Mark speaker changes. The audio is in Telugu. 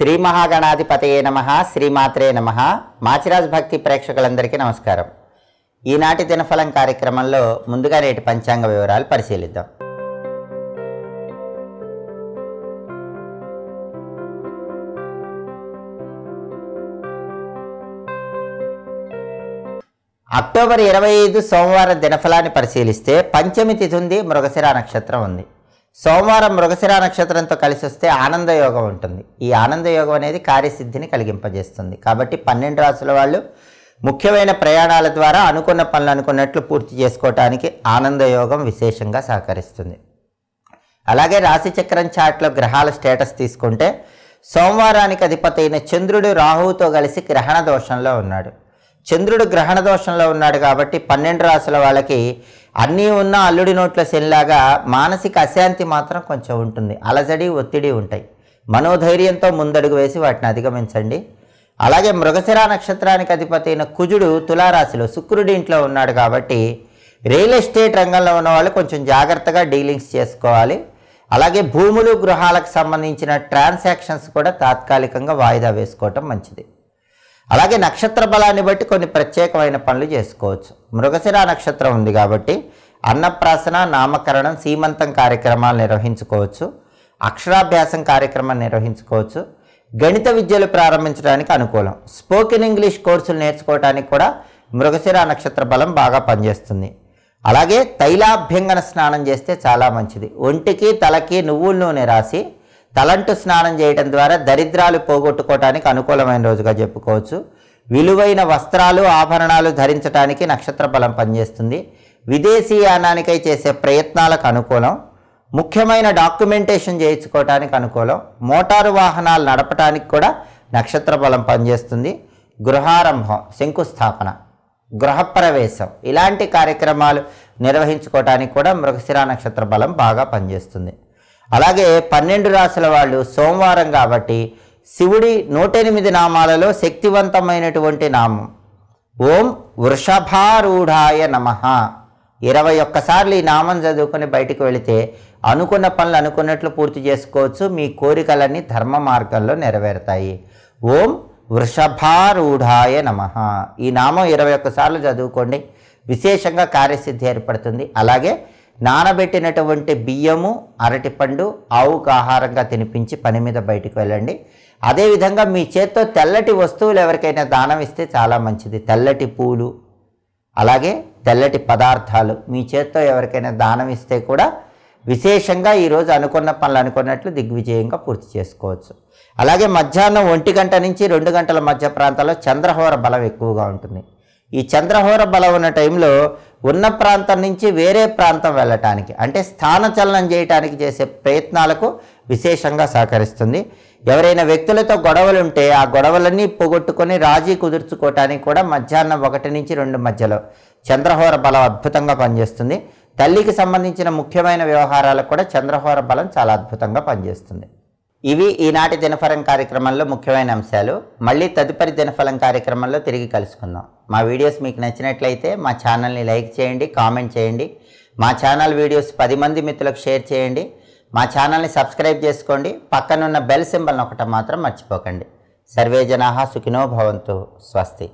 Speaker 1: శ్రీ మహాగణాధిపతయే నమ శ్రీమాత్రే నమ మాచిరాజ్ భక్తి ప్రేక్షకులందరికీ నమస్కారం ఈనాటి దినఫలం కార్యక్రమంలో ముందుగా నేటి పంచాంగ వివరాలు పరిశీలిద్దాం అక్టోబర్ ఇరవై ఐదు సోమవారం దినఫలాన్ని పరిశీలిస్తే పంచమి తిథి ఉంది మృగశిర నక్షత్రం ఉంది సోమవారం మృగశిర నక్షత్రంతో కలిసి వస్తే ఆనందయోగం ఉంటుంది ఈ ఆనందయోగం అనేది కార్యసిద్ధిని కలిగింపజేస్తుంది కాబట్టి పన్నెండు రాసుల వాళ్ళు ముఖ్యమైన ప్రయాణాల ద్వారా అనుకున్న పనులు అనుకున్నట్లు పూర్తి చేసుకోవటానికి ఆనందయోగం విశేషంగా సహకరిస్తుంది అలాగే రాశిచక్రం చాట్లో గ్రహాల స్టేటస్ తీసుకుంటే సోమవారానికి అధిపతి అయిన చంద్రుడు రాహువుతో కలిసి గ్రహణ దోషంలో ఉన్నాడు చంద్రుడు గ్రహణ దోషంలో ఉన్నాడు కాబట్టి పన్నెండు రాసుల వాళ్ళకి అన్నీ ఉన్న అల్లుడి నోట్ల సెల్లాగా మానసిక అశాంతి మాత్రం కొంచెం ఉంటుంది అలజడి ఒత్తిడి ఉంటాయి మనోధైర్యంతో ముందడుగు వేసి వాటిని అధిగమించండి అలాగే మృగశిరా నక్షత్రానికి అధిపతి అయిన కుజుడు తులారాశిలో శుక్రుడి ఇంట్లో ఉన్నాడు కాబట్టి రియల్ ఎస్టేట్ రంగంలో ఉన్న వాళ్ళు కొంచెం జాగ్రత్తగా డీలింగ్స్ చేసుకోవాలి అలాగే భూములు గృహాలకు సంబంధించిన ట్రాన్సాక్షన్స్ కూడా తాత్కాలికంగా వాయిదా వేసుకోవటం మంచిది అలాగే నక్షత్ర బలాన్ని బట్టి కొన్ని ప్రత్యేకమైన పనులు చేసుకోవచ్చు మృగశిర నక్షత్రం ఉంది కాబట్టి అన్నప్రాసన నామకరణం సీమంతం కార్యక్రమాలు నిర్వహించుకోవచ్చు అక్షరాభ్యాసం కార్యక్రమం నిర్వహించుకోవచ్చు గణిత విద్యలు ప్రారంభించడానికి అనుకూలం స్పోకెన్ ఇంగ్లీష్ కోర్సులు నేర్చుకోవడానికి కూడా మృగశిర నక్షత్ర బలం బాగా పనిచేస్తుంది అలాగే తైలాభ్యంగన స్నానం చేస్తే చాలా మంచిది ఒంటికి తలకి నువ్వుల నూనె రాసి తలంటు స్నానం చేయడం ద్వారా దరిద్రాలు పోగొట్టుకోవటానికి అనుకూలమైన రోజుగా చెప్పుకోవచ్చు విలువైన వస్త్రాలు ఆభరణాలు ధరించడానికి నక్షత్ర బలం పనిచేస్తుంది విదేశీ యానానికై చేసే ప్రయత్నాలకు అనుకూలం ముఖ్యమైన డాక్యుమెంటేషన్ చేయించుకోవటానికి అనుకూలం మోటారు వాహనాలు నడపటానికి కూడా నక్షత్ర బలం పనిచేస్తుంది గృహారంభం శంకుస్థాపన గృహప్రవేశం ఇలాంటి కార్యక్రమాలు నిర్వహించుకోవటానికి కూడా మృగశిర నక్షత్ర బలం బాగా పనిచేస్తుంది అలాగే పన్నెండు రాసుల వాళ్ళు సోమవారం కాబట్టి శివుడి నూట ఎనిమిది నామాలలో శక్తివంతమైనటువంటి నామం ఓం వృషభారూఢాయ నమ ఇరవై ఒక్కసార్లు ఈ నామం చదువుకొని బయటకు వెళితే అనుకున్న పనులు అనుకున్నట్లు పూర్తి చేసుకోవచ్చు మీ కోరికలన్నీ ధర్మ మార్గంలో నెరవేరుతాయి ఓం వృషభారూఢాయ నమ ఈ నామం ఇరవై ఒక్కసార్లు చదువుకోండి విశేషంగా కార్యసిద్ధి ఏర్పడుతుంది అలాగే నానబెట్టినటువంటి బియ్యము అరటిపండు ఆవుకు ఆహారంగా తినిపించి పని మీద బయటకు వెళ్ళండి అదేవిధంగా మీ చేత్తో తెల్లటి వస్తువులు ఎవరికైనా దానం ఇస్తే చాలా మంచిది తెల్లటి పూలు అలాగే తెల్లటి పదార్థాలు మీ చేత్తో ఎవరికైనా దానం ఇస్తే కూడా విశేషంగా ఈరోజు అనుకున్న పనులు అనుకున్నట్లు దిగ్విజయంగా పూర్తి చేసుకోవచ్చు అలాగే మధ్యాహ్నం ఒంటి గంట నుంచి రెండు గంటల మధ్య ప్రాంతాల్లో చంద్రహోర బలం ఎక్కువగా ఉంటుంది ఈ చంద్రహోర బలం ఉన్న టైంలో ఉన్న ప్రాంతం నుంచి వేరే ప్రాంతం వెళ్ళటానికి అంటే స్థాన చలనం చేయటానికి చేసే ప్రయత్నాలకు విశేషంగా సహకరిస్తుంది ఎవరైనా వ్యక్తులతో గొడవలు ఉంటే ఆ గొడవలన్నీ పోగొట్టుకొని రాజీ కుదుర్చుకోవటానికి కూడా మధ్యాహ్నం ఒకటి నుంచి రెండు మధ్యలో చంద్రహోర బలం అద్భుతంగా పనిచేస్తుంది తల్లికి సంబంధించిన ముఖ్యమైన వ్యవహారాలకు కూడా చంద్రహోర బలం చాలా అద్భుతంగా పనిచేస్తుంది ఇవి ఈనాటి దినఫలం కార్యక్రమంలో ముఖ్యమైన అంశాలు మళ్ళీ తదుపరి దినఫలం కార్యక్రమంలో తిరిగి కలుసుకుందాం మా వీడియోస్ మీకు నచ్చినట్లయితే మా ఛానల్ని లైక్ చేయండి కామెంట్ చేయండి మా ఛానల్ వీడియోస్ పది మంది మిత్రులకు షేర్ చేయండి మా ఛానల్ని సబ్స్క్రైబ్ చేసుకోండి పక్కనున్న బెల్ సింబల్ని ఒకటి మాత్రం మర్చిపోకండి సర్వే జనా సుఖినో భవంతు స్వస్తి